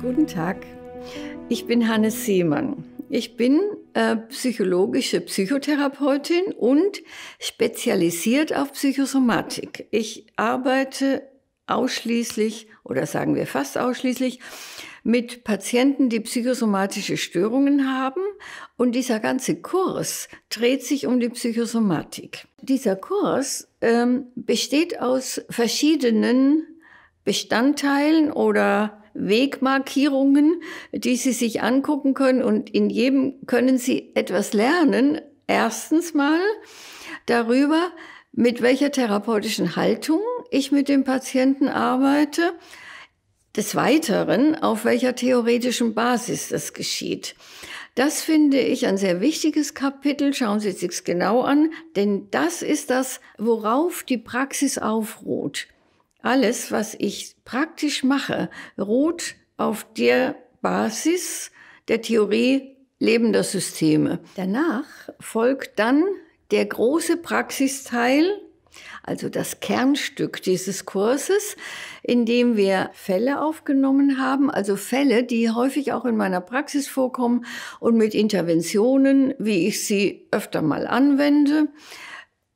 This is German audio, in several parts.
Guten Tag, ich bin Hannes Seemann. Ich bin äh, psychologische Psychotherapeutin und spezialisiert auf Psychosomatik. Ich arbeite ausschließlich oder sagen wir fast ausschließlich mit Patienten, die psychosomatische Störungen haben. Und dieser ganze Kurs dreht sich um die Psychosomatik. Dieser Kurs ähm, besteht aus verschiedenen Bestandteilen oder Wegmarkierungen, die Sie sich angucken können. Und in jedem können Sie etwas lernen. Erstens mal darüber, mit welcher therapeutischen Haltung ich mit dem Patienten arbeite des Weiteren, auf welcher theoretischen Basis das geschieht. Das finde ich ein sehr wichtiges Kapitel. Schauen Sie sich genau an, denn das ist das, worauf die Praxis aufruht. Alles, was ich praktisch mache, ruht auf der Basis der Theorie lebender Systeme. Danach folgt dann der große Praxisteil, also das Kernstück dieses Kurses, in dem wir Fälle aufgenommen haben, also Fälle, die häufig auch in meiner Praxis vorkommen und mit Interventionen, wie ich sie öfter mal anwende.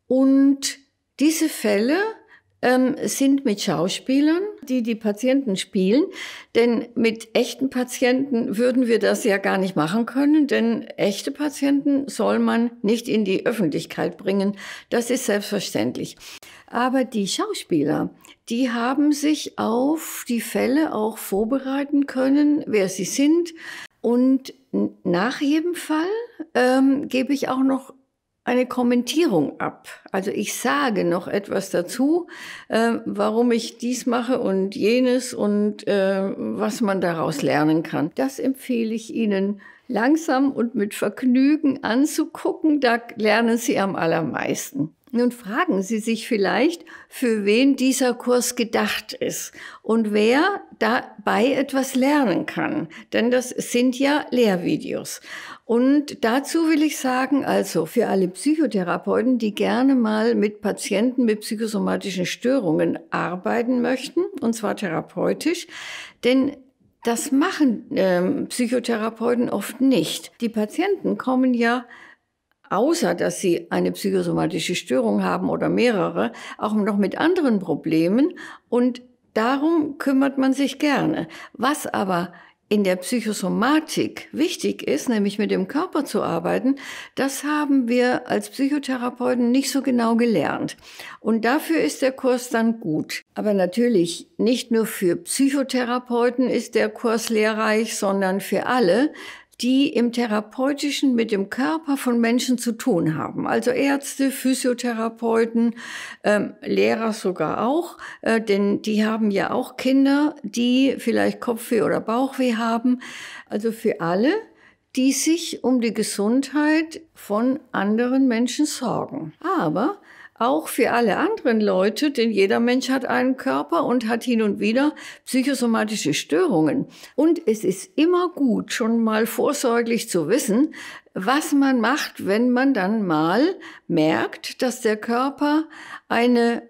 Und diese Fälle ähm, sind mit Schauspielern, die die Patienten spielen. Denn mit echten Patienten würden wir das ja gar nicht machen können, denn echte Patienten soll man nicht in die Öffentlichkeit bringen. Das ist selbstverständlich. Aber die Schauspieler, die haben sich auf die Fälle auch vorbereiten können, wer sie sind. Und nach jedem Fall ähm, gebe ich auch noch eine Kommentierung ab. Also ich sage noch etwas dazu, äh, warum ich dies mache und jenes und äh, was man daraus lernen kann. Das empfehle ich Ihnen langsam und mit Vergnügen anzugucken. Da lernen Sie am allermeisten. Nun fragen Sie sich vielleicht, für wen dieser Kurs gedacht ist und wer dabei etwas lernen kann. Denn das sind ja Lehrvideos. Und dazu will ich sagen, also für alle Psychotherapeuten, die gerne mal mit Patienten mit psychosomatischen Störungen arbeiten möchten, und zwar therapeutisch, denn das machen äh, Psychotherapeuten oft nicht. Die Patienten kommen ja außer dass sie eine psychosomatische Störung haben oder mehrere, auch noch mit anderen Problemen. Und darum kümmert man sich gerne. Was aber in der Psychosomatik wichtig ist, nämlich mit dem Körper zu arbeiten, das haben wir als Psychotherapeuten nicht so genau gelernt. Und dafür ist der Kurs dann gut. Aber natürlich nicht nur für Psychotherapeuten ist der Kurs lehrreich, sondern für alle, die im therapeutischen mit dem Körper von Menschen zu tun haben. Also Ärzte, Physiotherapeuten, ähm, Lehrer sogar auch, äh, denn die haben ja auch Kinder, die vielleicht Kopfweh oder Bauchweh haben. Also für alle, die sich um die Gesundheit von anderen Menschen sorgen. Aber auch für alle anderen Leute, denn jeder Mensch hat einen Körper und hat hin und wieder psychosomatische Störungen. Und es ist immer gut, schon mal vorsorglich zu wissen, was man macht, wenn man dann mal merkt, dass der Körper eine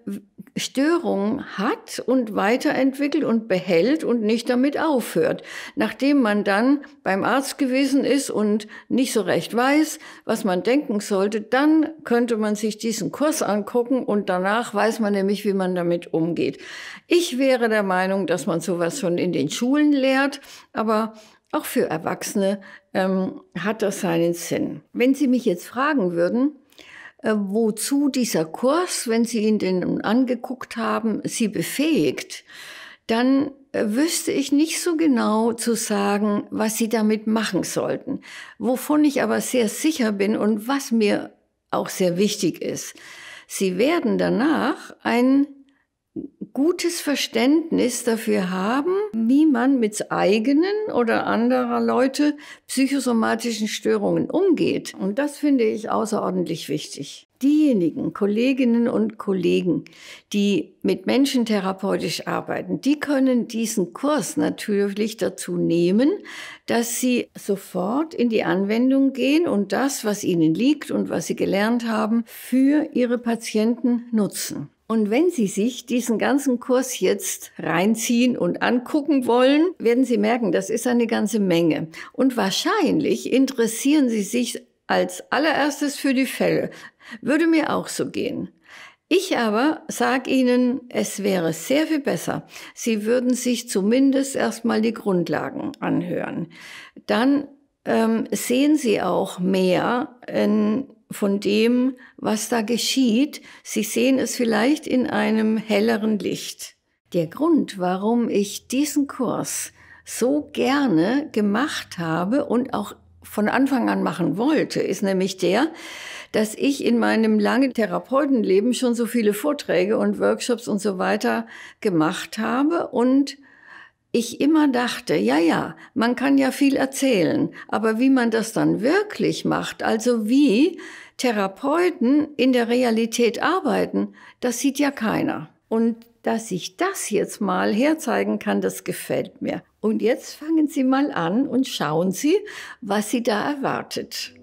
Störung hat und weiterentwickelt und behält und nicht damit aufhört. Nachdem man dann beim Arzt gewesen ist und nicht so recht weiß, was man denken sollte, dann könnte man sich diesen Kurs angucken und danach weiß man nämlich, wie man damit umgeht. Ich wäre der Meinung, dass man sowas schon in den Schulen lehrt, aber auch für Erwachsene ähm, hat das seinen Sinn. Wenn Sie mich jetzt fragen würden, äh, wozu dieser Kurs, wenn Sie ihn denn angeguckt haben, Sie befähigt, dann äh, wüsste ich nicht so genau zu sagen, was sie damit machen sollten. Wovon ich aber sehr sicher bin und was mir auch sehr wichtig ist. Sie werden danach ein gutes Verständnis dafür haben, wie man mit eigenen oder anderer Leute psychosomatischen Störungen umgeht. Und das finde ich außerordentlich wichtig. Diejenigen Kolleginnen und Kollegen, die mit Menschen therapeutisch arbeiten, die können diesen Kurs natürlich dazu nehmen, dass sie sofort in die Anwendung gehen und das, was ihnen liegt und was sie gelernt haben, für ihre Patienten nutzen. Und wenn Sie sich diesen ganzen Kurs jetzt reinziehen und angucken wollen, werden Sie merken, das ist eine ganze Menge. Und wahrscheinlich interessieren Sie sich als allererstes für die Fälle. Würde mir auch so gehen. Ich aber sage Ihnen, es wäre sehr viel besser. Sie würden sich zumindest erstmal die Grundlagen anhören. Dann ähm, sehen Sie auch mehr, in von dem, was da geschieht. Sie sehen es vielleicht in einem helleren Licht. Der Grund, warum ich diesen Kurs so gerne gemacht habe und auch von Anfang an machen wollte, ist nämlich der, dass ich in meinem langen Therapeutenleben schon so viele Vorträge und Workshops und so weiter gemacht habe und ich immer dachte, ja, ja, man kann ja viel erzählen, aber wie man das dann wirklich macht, also wie Therapeuten in der Realität arbeiten, das sieht ja keiner. Und dass ich das jetzt mal herzeigen kann, das gefällt mir. Und jetzt fangen Sie mal an und schauen Sie, was Sie da erwartet.